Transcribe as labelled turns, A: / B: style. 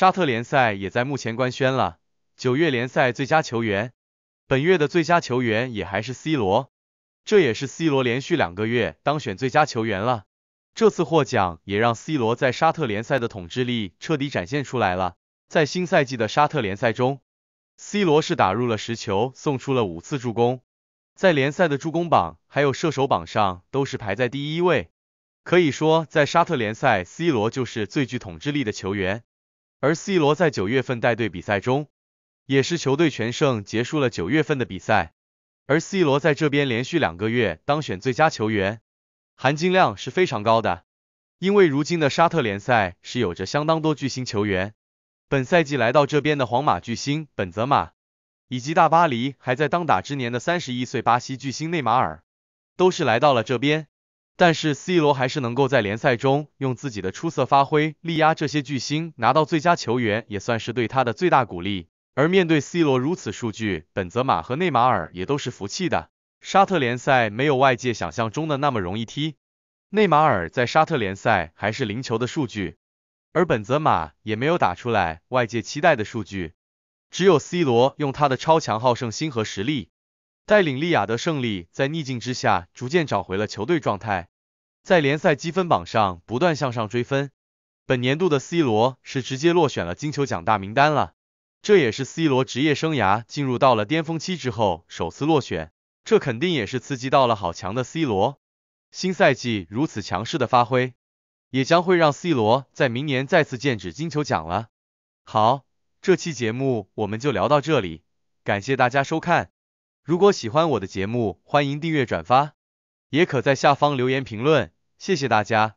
A: 沙特联赛也在目前官宣了九月联赛最佳球员，本月的最佳球员也还是 C 罗，这也是 C 罗连续两个月当选最佳球员了。这次获奖也让 C 罗在沙特联赛的统治力彻底展现出来了。在新赛季的沙特联赛中，C 罗是打入了十球，送出了五次助攻，在联赛的助攻榜还有射手榜上都是排在第一位。可以说，在沙特联赛，C 罗就是最具统治力的球员。而 C 罗在九月份带队比赛中，也是球队全胜，结束了九月份的比赛。而 C 罗在这边连续两个月当选最佳球员，含金量是非常高的。因为如今的沙特联赛是有着相当多巨星球员。本赛季来到这边的皇马巨星本泽马，以及大巴黎还在当打之年的三十一岁巴西巨星内马尔，都是来到了这边。但是 C 罗还是能够在联赛中用自己的出色发挥力压这些巨星，拿到最佳球员也算是对他的最大鼓励。而面对 C 罗如此数据，本泽马和内马尔也都是服气的。沙特联赛没有外界想象中的那么容易踢，内马尔在沙特联赛还是零球的数据，而本泽马也没有打出来外界期待的数据，只有 C 罗用他的超强好胜心和实力。带领利雅得胜利在逆境之下逐渐找回了球队状态，在联赛积分榜上不断向上追分。本年度的 C 罗是直接落选了金球奖大名单了，这也是 C 罗职业生涯进入到了巅峰期之后首次落选，这肯定也是刺激到了好强的 C 罗。新赛季如此强势的发挥，也将会让 C 罗在明年再次剑指金球奖了。好，这期节目我们就聊到这里，感谢大家收看。如果喜欢我的节目，欢迎订阅转发，也可在下方留言评论，谢谢大家。